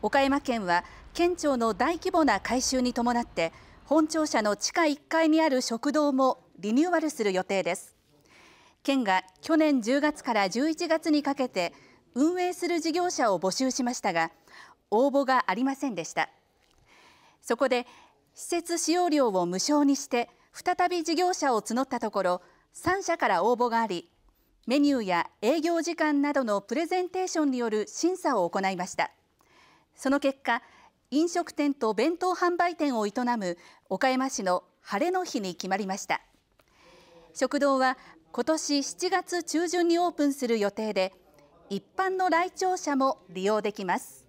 岡山県は県庁の大規模な改修に伴って本庁舎の地下1階にある食堂もリニューアルする予定です県が去年10月から11月にかけて運営する事業者を募集しましたが応募がありませんでしたそこで施設使用料を無償にして再び事業者を募ったところ3社から応募がありメニューや営業時間などのプレゼンテーションによる審査を行いました。その結果飲食店と弁当販売店を営む岡山市の晴れの日に決まりました食堂は今年7月中旬にオープンする予定で一般の来庁者も利用できます